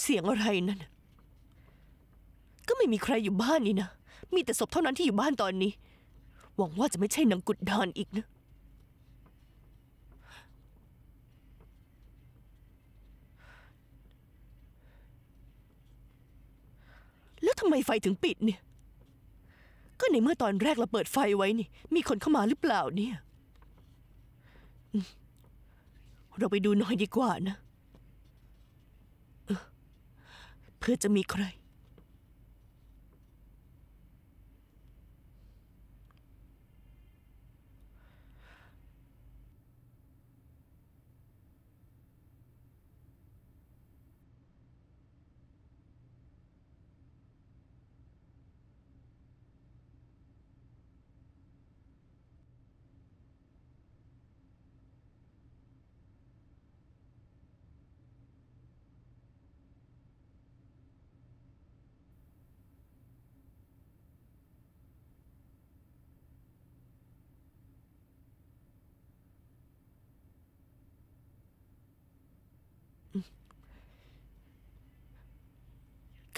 เสียงอะไรนั่น ก็ไม่มีใครอยู่บ้านนี่นะ มีแต่ศพเท่านั้นที่อยู่บ้านตอนนี้ หวังว่าจะไม่ใช่นางกุดดอนอีกนะ แล้วทำไมไฟถึงปิดเนี่ย ก็ในเมื่อตอนแรกเราเปิดไฟไว้นี่ มีคนเข้ามาหรือเปล่าเนี่ย เราไปดูหน่อยดีกว่านะเพื่อจะมีใคร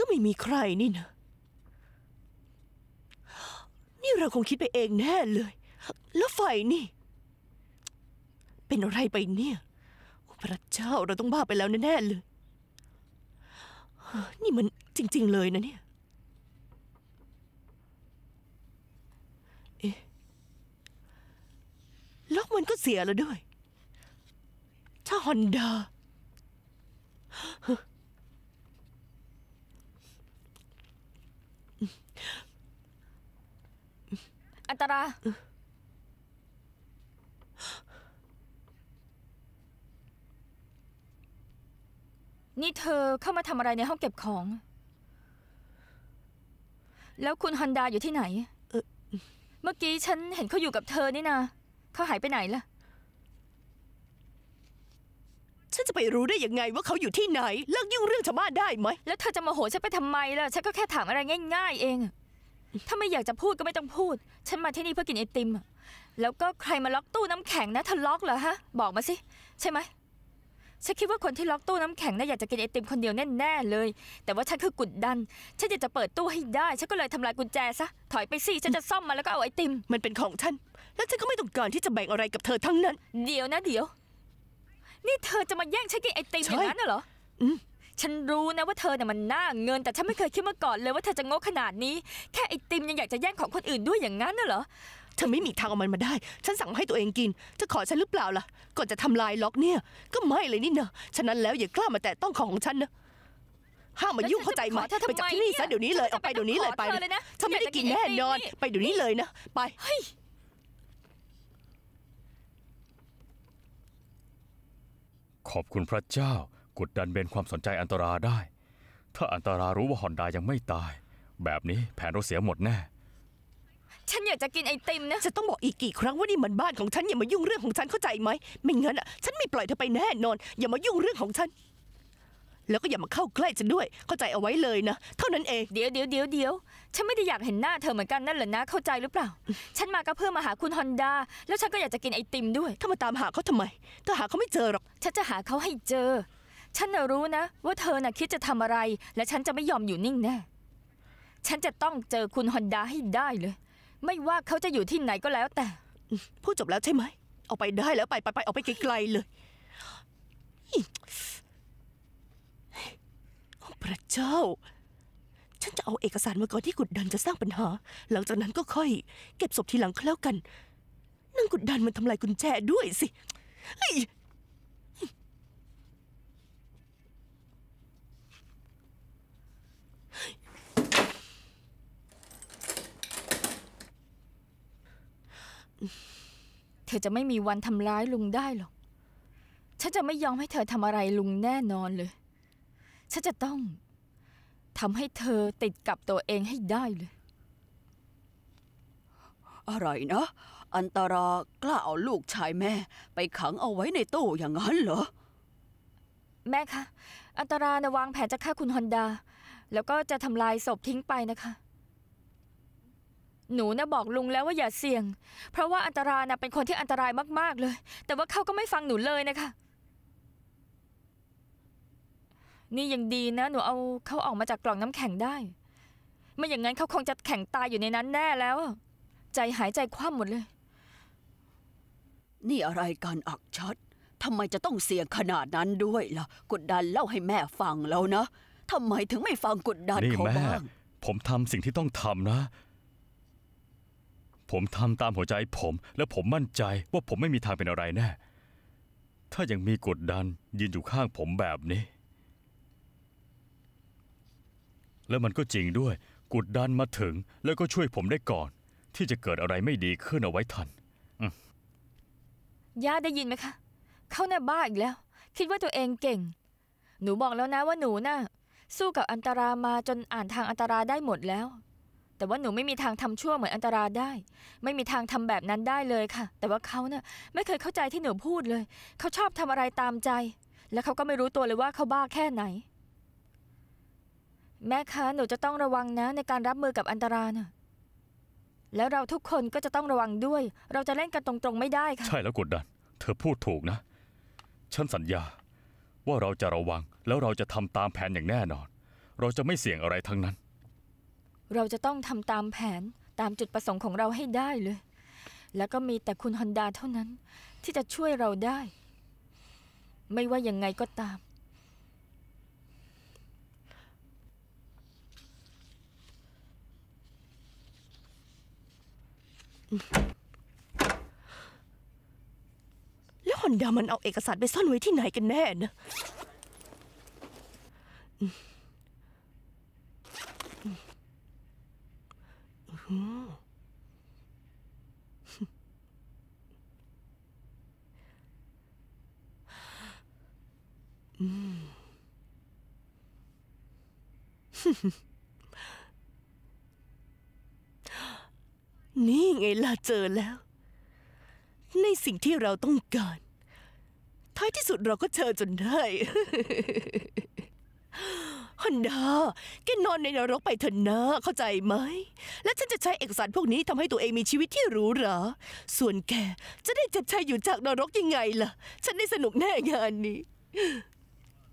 ก็ไม่มีใครนี่นะ นี่เราคงคิดไปเองแน่เลย แล้วไฟนี่ เป็นอะไรไปเนี่ยพระเจ้าเราต้องบ้าไปแล้วแน่เลย นี่มันจริงๆเลยนะเนี่ยเอ๊ะล็อกมันก็เสียแล้วด้วย ถ้าฮอนดาันตรายนี่เธอเข้ามาทำอะไรในห้องเก็บของ แล้วคุณฮันดาอยู่ที่ไหน เมื่อกี้ฉันเห็นเขาอยู่กับเธอนี่นาเขาหายไปไหนล่ะ ฉันจะไปรู้ได้ยังไงว่าเขาอยู่ที่ไหน เลิกยุ่งเรื่องชาวบ้านได้ไหม แล้วเธอจะมาโหฉันไปทำไมล่ะ ฉันก็แค่ถามอะไรง่ายๆเองถ้าไม่อยากจะพูดก็ไม่ต้องพูด ฉันมาที่นี่เพื่อกินไอติม แล้วก็ใครมาล็อกตู้น้ำแข็งนะเธอล็อกเหรอฮะ บอกมาสิ ใช่ไหมฉันคิดว่าคนที่ล็อกตู้น้ำแข็งน่าอยากจะกินไอติมคนเดียวแน่ๆเลย แต่ว่าฉันคือกุดดัน ฉันอยากจะเปิดตู้ให้ได้ ฉันก็เลยทำลายกุญแจซะ ถอยไปสิ ฉันจะซ่อมมาแล้วก็เอาไอติม มันเป็นของฉัน แล้วฉันก็ไม่ต้องการที่จะแบ่งอะไรกับเธอทั้งนั้น เดี๋ยวนะ เดี๋ยว นี่เธอจะมาแย่งฉันกินไอติมอย่างนั้นเหรอ อืมฉันรู้นะว่าเธอเนี่ยมันน่าเงิน แต่ฉันไม่เคยคิดมาก่อนเลยว่าเธอจะโง่ขนาดนี้ แค่ไอติมยังอยากจะแย่งของคนอื่นด้วยอย่างนั้นน่ะเหรอเธอไม่มีทางเอามันมาได้ ฉันสั่งให้ตัวเองกินจะขอฉันหรือเปล่าล่ะก่อนจะทำลายล็อกเนี่ย ก็ไม่เลยนี่เนอะฉะนั้นแล้วอย่ากล้ามาแตะต้องของของฉันนะห้ามมายุ่งเข้าใจไหมไปจากที่นี่ซะเดี๋ยวนี้เลยออกไปเดี๋ยวนี้เลย ไปเลยนะฉันไม่ได้กินแน่นอนไปเดี๋ยวนี้เลยนะไปขอบคุณพระเจ้ากดดันเบนความสนใจอันตราได้ ถ้าอันตรารู้ว่าฮอนดายังไม่ตาย แบบนี้แผนเราเสียหมดแน่ ฉันอยากจะกินไอติมนะ จะต้องบอกอีกกี่ครั้งว่านี่มันบ้านของฉันอย่ามายุ่งเรื่องของฉันเข้าใจไหม ไม่งั้นอ่ะฉันไม่ปล่อยเธอไปแน่ นอน อย่ามายุ่งเรื่องของฉัน แล้วก็อย่ามาเข้าใกล้ฉันด้วยเข้าใจเอาไว้เลยนะ เท่านั้นเองเดี๋ยวเดี๋ยวเดี๋ยวเดี๋ยว ฉันไม่ได้อยากเห็นหน้าเธอเหมือนกันนั่นแหละนะเข้าใจหรือเปล่า ฉันมาก็เพื่อมาหาคุณฮอนดาแล้วฉันก็อยากจะกินไอติมด้วย ถ้ามาตามหาเขาทำไม ถ้าหาเขาไม่เจอหรอกฉันจะหาเขาให้เจอฉันน่ะรู้นะ ว่าเธอน่ะคิดจะทำอะไร และฉันจะไม่ยอมอยู่นิ่งแน่ ฉันจะต้องเจอคุณฮอนดาให้ได้เลย ไม่ว่าเขาจะอยู่ที่ไหนก็แล้วแต่พูดจบแล้วใช่ไหม เอาไปได้แล้วไปไปไปเอาไปไกลๆเลยพระเจ้า ฉันจะเอาเอกสารมาก่อนที่กุดดันจะสร้างปัญหา หลังจากนั้นก็ค่อย เก็บศพทีหลังก็แล้วกัน นั่งกุดดันมันทำลายกุญแจด้วยสิเธอจะไม่มีวันทำร้ายลุงได้หรอก ฉันจะไม่ยอมให้เธอทำอะไรลุงแน่นอนเลย ฉันจะต้องทำให้เธอติดกับตัวเองให้ได้เลย อะไรนะ อันตรากล้าเอาลูกชายแม่ ไปขังเอาไว้ในตู้อย่างนั้นเหรอ แม่คะอันตรานะวางแผนจะฆ่าคุณฮอนดา แล้วก็จะทำลายศพทิ้งไปนะคะหนูนะบอกลุงแล้วว่าอย่าเสี่ยง เพราะว่าอันตรานะเป็นคนที่อันตรายมากๆเลย แต่ว่าเขาก็ไม่ฟังหนูเลยนะคะ นี่ยังดีนะ หนูเอาเขาออกมาจากกล่องน้ำแข็งได้ ไม่อย่างนั้นเขาคงจะแข็งตายอยู่ในนั้นแน่แล้วใจหายใจคว่ำหมดเลย นี่อะไรการอักชัดทำไมจะต้องเสี่ยงขนาดนั้นด้วยล่ะกดดันเล่าให้แม่ฟังแล้วนะทำไมถึงไม่ฟังกดดันเขาบ้างผมทำสิ่งที่ต้องทำนะผมทำตามหัวใจผม และผมมั่นใจว่าผมไม่มีทางเป็นอะไรแน่ ถ้ายังมีกดดันยืนอยู่ข้างผมแบบนี้ แล้วมันก็จริงด้วยกดดันมาถึงแล้วก็ช่วยผมได้ก่อน ที่จะเกิดอะไรไม่ดีขึ้นเอาไว้ทันย่าได้ยินไหมคะ เขาน่าบ้าอีกแล้ว คิดว่าตัวเองเก่ง หนูบอกแล้วนะว่าหนูน่ะสู้กับอันตรามาจนอ่านทางอันตราได้หมดแล้วแต่ว่าหนูไม่มีทางทำชั่วเหมือนอันตราได้ ไม่มีทางทำแบบนั้นได้เลยค่ะ แต่ว่าเขาเนี่ยไม่เคยเข้าใจที่หนูพูดเลยเขาชอบทำอะไรตามใจ แล้วเขาก็ไม่รู้ตัวเลยว่าเขาบ้าแค่ไหน แม่คะหนูจะต้องระวังนะในการรับมือกับอันตรานะ่ะแล้วเราทุกคนก็จะต้องระวังด้วย เราจะเล่นกันตรงๆ ไม่ได้ค่ะ ใช่แล้วกดดันเธอพูดถูกนะฉันสัญญา ว่าเราจะระวังแล้วเราจะทำตามแผนอย่างแน่นอน เราจะไม่เสี่ยงอะไรทั้งนั้นเราจะต้องทำตามแผนตามจุดประสงค์ของเราให้ได้เลย แล้วก็มีแต่คุณฮอนดาเท่านั้น ที่จะช่วยเราได้ ไม่ว่ายังไงก็ตาม แล้วฮอนดามันเอาเอกสารไปซ่อนไว้ที่ไหนกันแน่นะนี่ไงล่ะเจอแล้ว ในสิ่งที่เราต้องการท้ายที่สุดเราก็เจอจนได้ฮันดาแกนอนในนรกไปเถอะนะเข้าใจไหมและฉันจะใช้เอกสารพวกนี้ทำให้ตัวเองมีชีวิตที่หรูหราส่วนแกจะได้จัดชายอยู่จากนรกยังไงล่ะ ฉันได้สนุกแน่งานนี้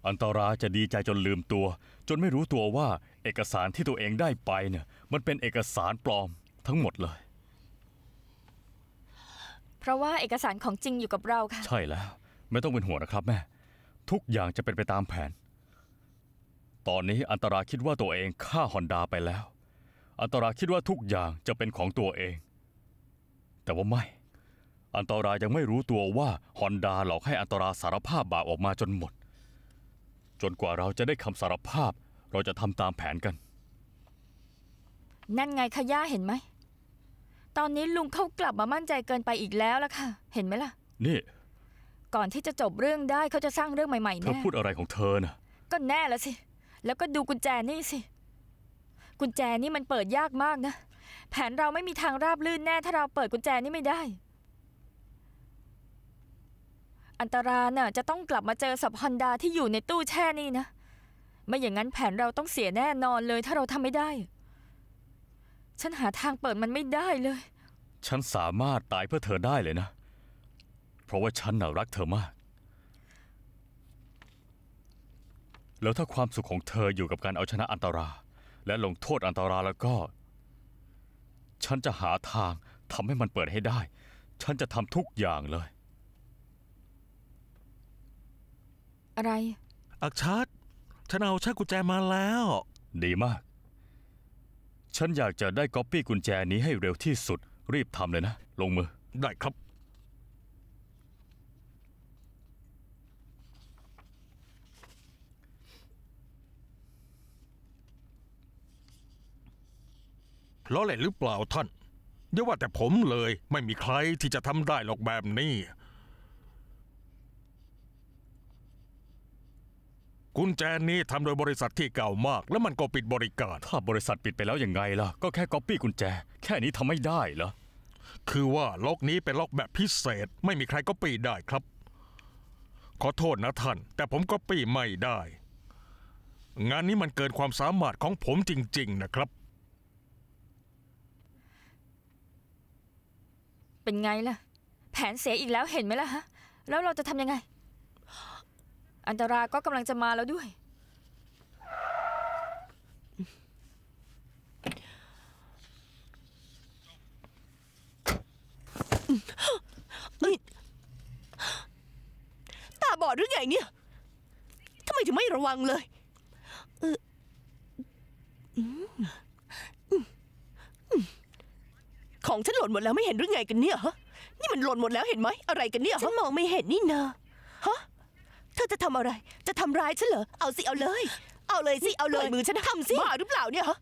อันตราจะดีใจจนลืมตัวจนไม่รู้ตัวว่าเอกสารที่ตัวเองได้ไปเนี่ย มันเป็นเอกสารปลอมทั้งหมดเลย เพราะว่าเอกสารของจริงอยู่กับเราค่ะใช่แล้ว ไม่ต้องเป็นห่วงนะครับแม่ทุกอย่างจะเป็นไปตามแผน ตอนนี้อันตราคิดว่าตัวเองฆ่าฮอนดาไปแล้วอันตราคิดว่าทุกอย่างจะเป็นของตัวเอง แต่ว่าไม่อันตรายังไม่รู้ตัวว่าฮอนดาหลอกให้อันตราสารภาพบาปออกมาจนหมดจนกว่าเราจะได้คำสารภาพ เราจะทำตามแผนกัน นั่นไงขย่าเห็นไหม ตอนนี้ลุงเขากลับมามั่นใจเกินไปอีกแล้วล่ะค่ะ เห็นไหมล่ะ นี่ ก่อนที่จะจบเรื่องได้เขาจะสร้างเรื่องใหม่ๆเธอแน่พูดอะไรของเธอน่ะ ก็แน่ละสิ แล้วก็ดูกุญแจนี่สิ กุญแจนี่มันเปิดยากมากนะ แผนเราไม่มีทางราบลื่นแน่ ถ้าเราเปิดกุญแจนี่ไม่ได้อันตราน่ะจะต้องกลับมาเจอสับฮอนดาที่อยู่ในตู้แช่นี่นะไม่อย่างนั้นแผนเราต้องเสียแน่นอนเลยถ้าเราทำไม่ได้ฉันหาทางเปิดมันไม่ได้เลย ฉันสามารถตายเพื่อเธอได้เลยนะ เพราะว่าฉันน่ะรักเธอมาก แล้วถ้าความสุขของเธออยู่กับการเอาชนะอันตราและลงโทษอันตราแล้วก็ ฉันจะหาทางทำให้มันเปิดให้ได้ ฉันจะทำทุกอย่างเลยอะไรอักชัดฉันเอาช่ากุญแจมาแล้ว ดีมาก ฉันอยากจะได้ก๊อปปี้กุญแจนี้ให้เร็วที่สุด รีบทำเลยนะ ลงมือ ได้ครับล้อเล่นหรือเปล่าท่าน๋ย่ว่าแต่ผมเลย ไม่มีใครที่จะทำได้หรอกแบบนี้กุญแจนี้ทำโดยบริษัทที่เก่ามากแล้วมันก็ปิดบริการถ้าบริษัทปิดไปแล้วยังไงล่ะก็แค่ก๊อปปี้กุญแจ แค่นี้ทำไม่ได้เหรอคือว่าล็อกนี้เป็นล็อกแบบพิเศษไม่มีใครก็ปี้ได้ครับ ขอโทษนะท่าน แต่ผมก็ปี้ไม่ได้ งานนี้มันเกินความสามารถของผมจริง ๆ นะครับ เป็นไงล่ะแผนเสียอีกแล้วเห็นไหมล่ะฮะแล้วเราจะทำยังไงอันตราก็กำลังจะมาแล้วด้วย ตาบอดหรือไงเนี่ยทำไมถึงไม่ระวังเลย ของฉันหล่นหมดแล้วไม่เห็นหรือไงกันเนี่ยฮะนี่มันหล่นหมดแล้วเห็นไหมอะไรกันเนี่ยฉันมองไม่เห็นนี่เนอะฮะธอจะทำอะไร จะทำร้ายฉันเหรอ เอาสิ เอาเลย เอาเลยสิเอาเลย มือฉันทำสิ บ้าหรือเปล่าเนี่ยฮะ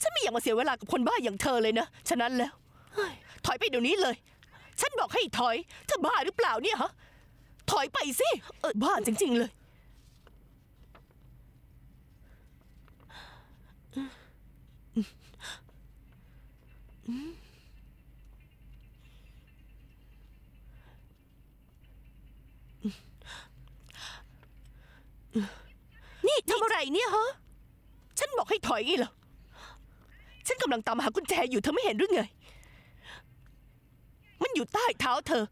ฉันไม่อยากมาเสียเวลากับคนบ้าอย่างเธอเลยนะฉะนั้นแล้วถอยไปเดี๋ยวนี้เลย ฉันบอกให้ถอยเธอบ้าหรือเปล่าเนี่ยฮะ ถอยไปสิเออบ้าจริง ๆเลยอืมนี่ทำอะไรเนี่ยฮะ ฉันบอกให้ถอยไงเหรอฉันกำลังตามหากุญแจอยู่เธอไม่เห็นหรือไง มันอยู่ใต้เท้าเธอ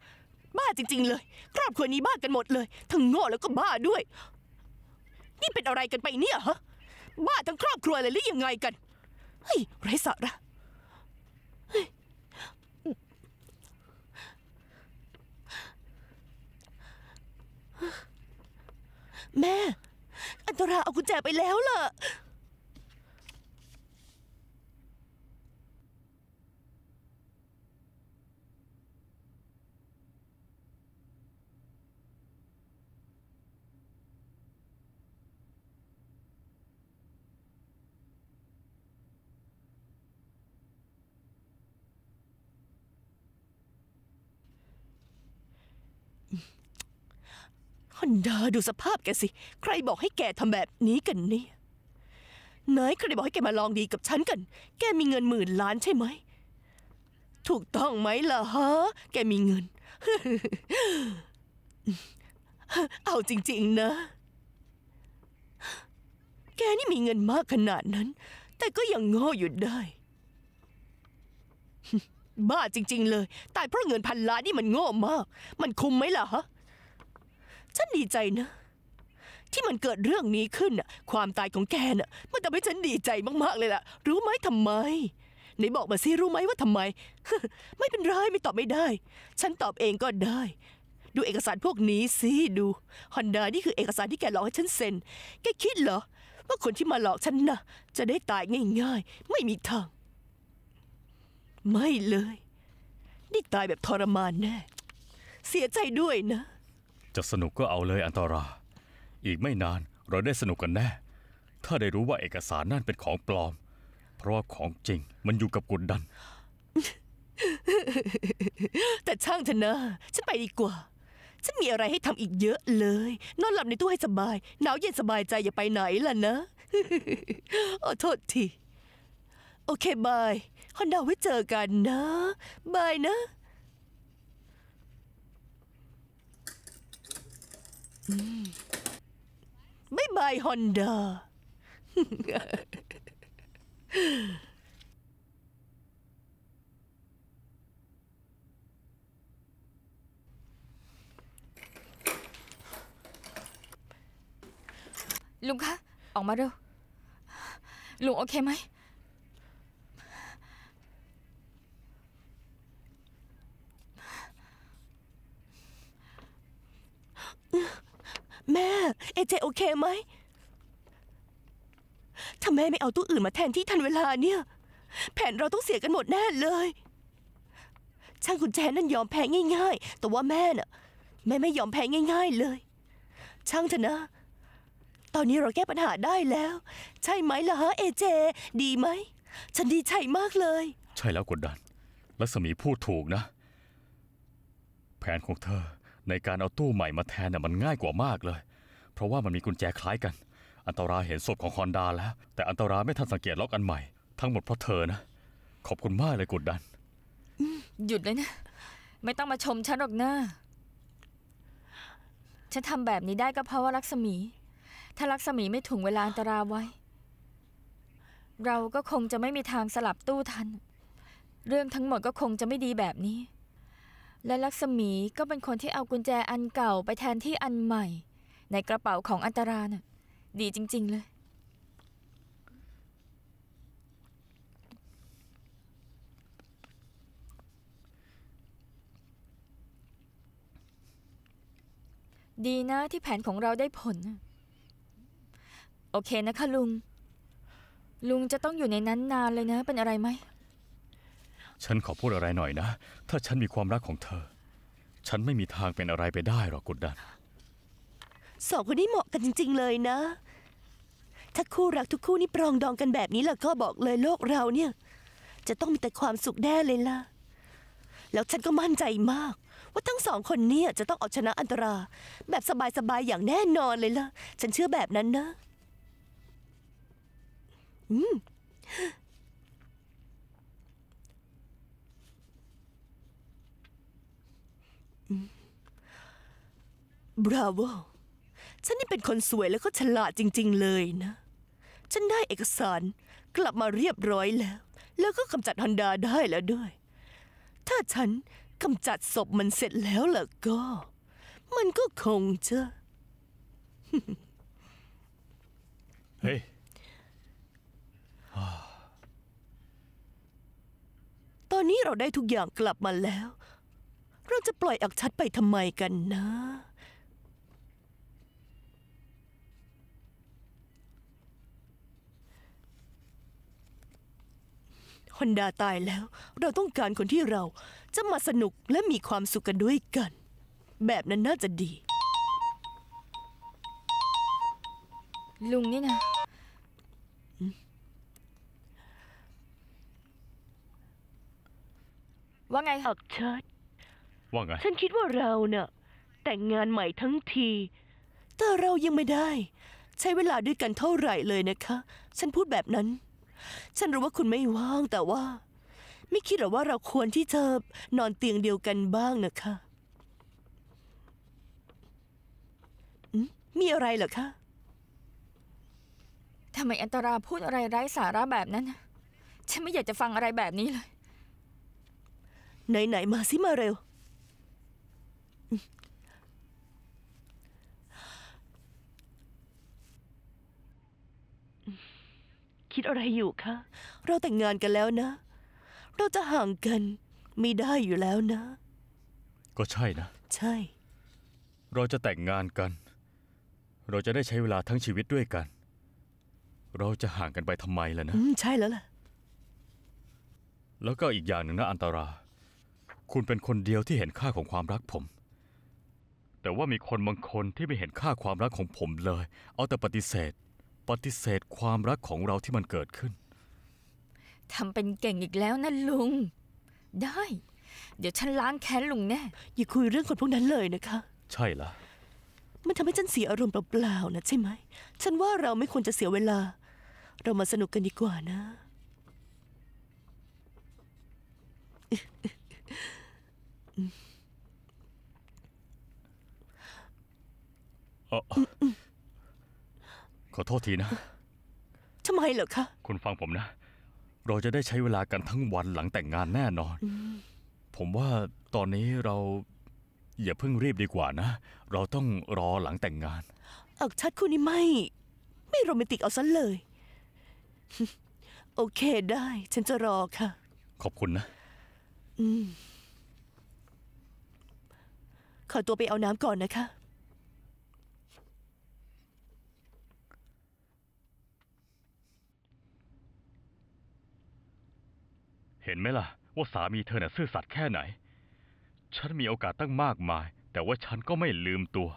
บ้าจริง ๆ เลย ครอบครัวนี้บ้ากันหมดเลย ทั้งโง่แล้วก็บ้าด้วย นี่เป็นอะไรกันไปเนี่ยฮะ บ้าทั้งครอบครัวเลยหรือยังไงกัน เฮ้ยไรสาระแม่ อันตราเอากุญแจไปแล้วเหรออนดาดูสภาพแกสิ ใครบอกให้แกทำแบบนี้กันเนี่ยนายใครบอกให้แกมาลองดีกับฉันกัน แกมีเงินหมื่นล้านใช่ไหม ถูกต้องไหมล่ะฮะ แกมีเงิน เอาจริงๆนะ แกนี่มีเงินมากขนาดนั้น แต่ก็ยังโง่อยู่ได้ บ้าจริงๆเลยตายเพราะเงินพันล้านนี่มันโง่มาก มันคุ้มไหมล่ะฮะฉันดีใจนะที่มันเกิดเรื่องนี้ขึ้นน่ะความตายของแกน่ะ มันทำให้ฉันดีใจมาก ๆ เลยล่ะรู้ไหมทำไมไหนบอกมาสิ รู้ไหมว่าทำไมไม่เป็นไร ไม่ตอบไม่ได้ ฉันตอบเองก็ได้ ดูเอกสารพวกนี้สิดูฮอนด้านี่คือเอกสารที่แกหลอกให้ฉันเซ็นแกคิดเหรอว่าคนที่มาหลอกฉันนะ่ะ จะได้ตายง่ายๆ ไม่มีทาง ไม่เลยนี่ตายแบบทรมานแน่เสียใจด้วยนะจะสนุกก็เอาเลยอันตรา อีกไม่นาน เราได้สนุกกันแน่ ถ้าได้รู้ว่าเอกสารนั่นเป็นของปลอม เพราะว่าของจริงมันอยู่กับกุดดัน แต่ช่างเถอะนะ ฉันไปดีกว่า ฉันมีอะไรให้ทำอีกเยอะเลย นอนหลับในตู้ให้สบาย หนาวเย็นสบายใจอย่าไปไหนล่ะนะขอโทษที โอเคบายฮอนดาไว้เจอกันนะ บายนะไม่บาย ฮอนด้าลุงคะออกมาเร็วลุงโอเคไหมเจโอเคไหมถ้าแม่ไม่เอาตู้อื่นมาแทนที่ทันเวลาเนี่ย แผนเราต้องเสียกันหมดแน่เลย ช่างคุณแจนั่นยอมแพ้ง่าย ๆ แต่ว่าแม่น่ะ แม่ไม่ยอมแพ้ง่าย ๆ เลย ช่างเถอะนะ ตอนนี้เราแก้ปัญหาได้แล้ว ใช่ไหมล่ะฮะเอเจ ดีไหม ฉันดีใจมากเลย ใช่แล้วกดดันลัศมีพูดถูกนะ แผนของเธอ ในการเอาตู้ใหม่มาแทนน่ะมันง่ายกว่ามากเลยเพราะว่ามันมีกุญแจคล้ายกัน อันตราเห็นศพของฮอนดาแล้ว แต่อันตราไม่ทันสังเกตล็อกอันใหม่ทั้งหมดเพราะเธอนะ ขอบคุณมากเลยกุดดัน หยุดเลยนะ ไม่ต้องมาชมฉันหรอกนะ ฉันทำแบบนี้ได้ก็เพราะว่าลักษมี ถ้าลักษมีไม่ถุงเวลาอันตราไว้ เราก็คงจะไม่มีทางสลับตู้ทัน เรื่องทั้งหมดก็คงจะไม่ดีแบบนี้ และลักษมีก็เป็นคนที่เอากุญแจอันเก่าไปแทนที่อันใหม่ในกระเป๋าของอันตราน่ะ ดีจริง ๆ เลย ดีนะที่แผนของเราได้ผล โอเคนะคะลุง ลุงจะต้องอยู่ในนั้นนานเลยนะ เป็นอะไรไหม ฉันขอพูดอะไรหน่อยนะ ถ้าฉันมีความรักของเธอ ฉันไม่มีทางเป็นอะไรไปได้หรอกกุดดันสองคนนี้เหมาะกันจริง ๆ เลยนะ ถ้าคู่รักทุกคู่นี่ปรองดองกันแบบนี้ล่ะ ก็บอกเลยโลกเรา เนี่ย จะต้องมีแต่ความสุขแน่เลยล่ะ แล้วฉันก็มั่นใจมาก ว่าทั้งสองคนเนี่ย จะต้องเอาชนะอันตรา แบบสบาย ๆ อย่างแน่นอนเลยล่ะ ฉันเชื่อแบบนั้นนะ อืมบราโวฉันนี่เป็นคนสวยแล้วก็ฉลาดจริงๆ เลยนะ ฉันได้เอกสาร กลับมาเรียบร้อยแล้ว แล้วก็กำจัดฮันดาได้แล้วด้วย ถ้าฉัน กำจัดศพมันเสร็จแล้วล่ะก็ มันก็คงจะเฮ้ยตอนนี้เราได้ทุกอย่างกลับมาแล้ว เราจะปล่อยอักชัดไปทำไมกันนะฮอนดาตายแล้วเราต้องการคนที่เราจะมาสนุกและมีความสุขกันด้วยกัน แบบนั้นน่าจะดี ลุงนี่นะว่าไงอักเชิดว่าไงฉันคิดว่าเราเนี่ะ แต่งงานใหม่ทั้งที แต่เรายังไม่ได้ ใช้เวลาด้วยกันเท่าไหร่เลยนะคะ ฉันพูดแบบนั้นฉันรู้ว่าคุณไม่ว่างแต่ว่า ไม่คิดหรอว่าเราควรที่จะนอนเตียงเดียวกันบ้างนะคะมีอะไรเหรอคะทำไมอันตราพูดอะไรไร้สาระแบบนั้น ฉันไม่อยากจะฟังอะไรแบบนี้เลย ไหน ๆ มาสิมาเร็วคิดอะไรอยู่คะ เราแต่งงานกันแล้วนะ เราจะห่างกันไม่ได้อยู่แล้วนะ ก็ใช่นะ ใช่ เราจะแต่งงานกัน เราจะได้ใช้เวลาทั้งชีวิตด้วยกัน เราจะห่างกันไปทำไมล่ะนะ ใช่แล้วล่ะ แล้วก็อีกอย่างหนึ่งนะ อันตรา คุณเป็นคนเดียวที่เห็นค่าของความรักผม แต่ว่ามีคนบางคนที่ไม่เห็นค่าความรักของผมเลย เอาแต่ปฏิเสธปฏิเสธความรักของเราที่มันเกิดขึ้น ทำเป็นเก่งอีกแล้วนะลุง ได้ เดี๋ยวฉันล้างแค้นลุงแน่ อย่าคุยเรื่องคนพวกนั้นเลยนะคะ ใช่ละ มันทำให้ฉันเสียอารมณ์เปล่าๆนะใช่ไหม ฉันว่าเราไม่ควรจะเสียเวลา เรามาสนุกกันดีกว่านะอ๋อขอโทษทีนะ ทำไมเหรอคะ คุณฟังผมนะ เราจะได้ใช้เวลากันทั้งวันหลังแต่งงานแน่นอน ผมว่าตอนนี้เราอย่าเพิ่งรีบดีกว่านะ เราต้องรอหลังแต่งงาน อักชัดคุณนี่ไม่ ไม่โรแมนติกเอาซะเลย โอเคได้ ฉันจะรอค่ะ ขอบคุณนะขอตัวไปเอาน้ำก่อนนะคะเห็นไหมล่ะว่าสามีเธอน่ะซื่อสัตย์แค่ไหน ฉันมีโอกาสตั้งมากมายแต่ว่าฉันก็ไม่ลืมตัว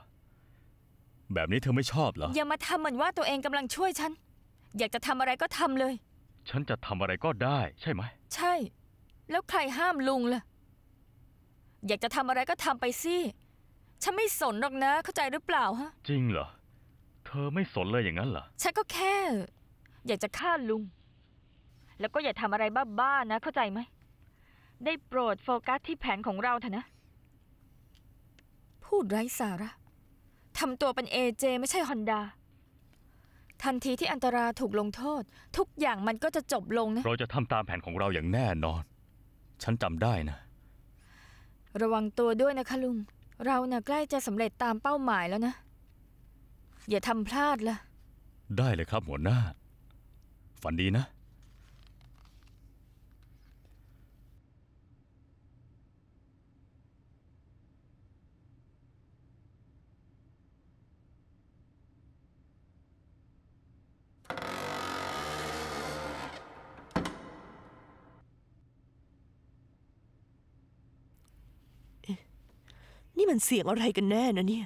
แบบนี้เธอไม่ชอบเหรอ อย่ามาทำเหมือนว่าตัวเองกำลังช่วยฉันอยากจะทำอะไรก็ทำเลย ฉันจะทำอะไรก็ได้ ใช่ไหมใช่ แล้วใครห้ามลุงล่ะ อยากจะทำอะไรก็ทำไปสิฉันไม่สนหรอกนะเข้าใจหรือเปล่าฮะจริงเหรอเธอไม่สนเลยอย่างนั้นเหรอฉันก็แค่ อยากจะฆ่าลุงแล้วก็อย่าทำอะไรบ้าๆนะ เข้าใจไหมได้โปรดโฟกัสที่แผนของเราเถอะนะ พูดไร้สาระทำตัวเป็นเอเจไม่ใช่ฮอนดาทันทีที่อันตราถูกลงโทษ ทุกอย่างมันก็จะจบลงนะเราจะทำตามแผนของเราอย่างแน่นอน ฉันจำได้นะ ระวังตัวด้วยนะคะลุงเรานะ่ะใกล้จะสำเร็จตามเป้าหมายแล้วนะอย่าทำพลาดละได้เลยครับหัวหน้า ฝันดีนะนี่มันเสียงอะไรกันแน่นะเนี่ย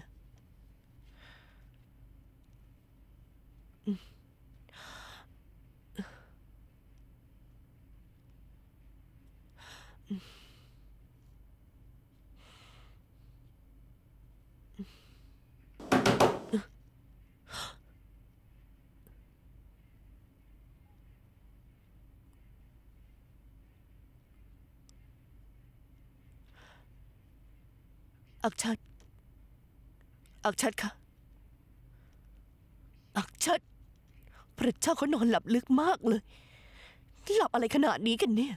อักชัด อักชัดค่ะ อักชัดพระเจ้าเขานอนหลับลึกมากเลย หลับอะไรขนาดนี้กันเนี่ย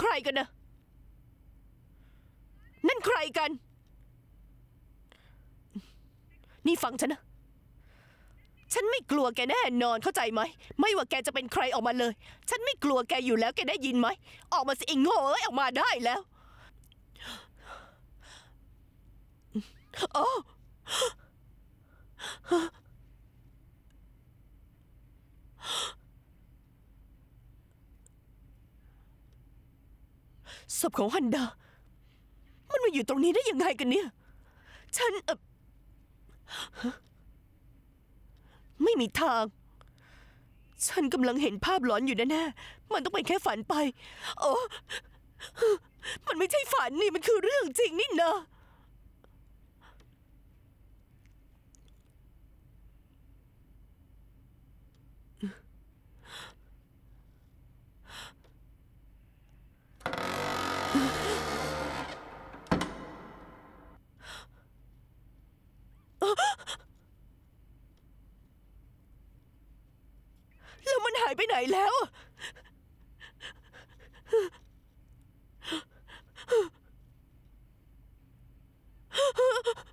ใครกันนะนั่นใครกัน นี่ฟังฉันนะ ฉันไม่กลัวแกแน่นอนเข้าใจไหม ไม่ว่าแกจะเป็นใครออกมาเลย ฉันไม่กลัวแกอยู่แล้วแกได้ยินไหม ออกมาสิเองโง่เอ้ยออกมาได้แล้วโอ้ศพของฮันดา มันมาอยู่ตรงนี้ได้ยังไงกันเนี่ย ฉันเออไม่มีทาง ฉันกำลังเห็นภาพหลอนอยู่แน่ๆมันต้องเป็นแค่ฝันไป โอ้ มันไม่ใช่ฝันนี่ มันคือเรื่องจริงนี่นะายไปไหนแล้วฮ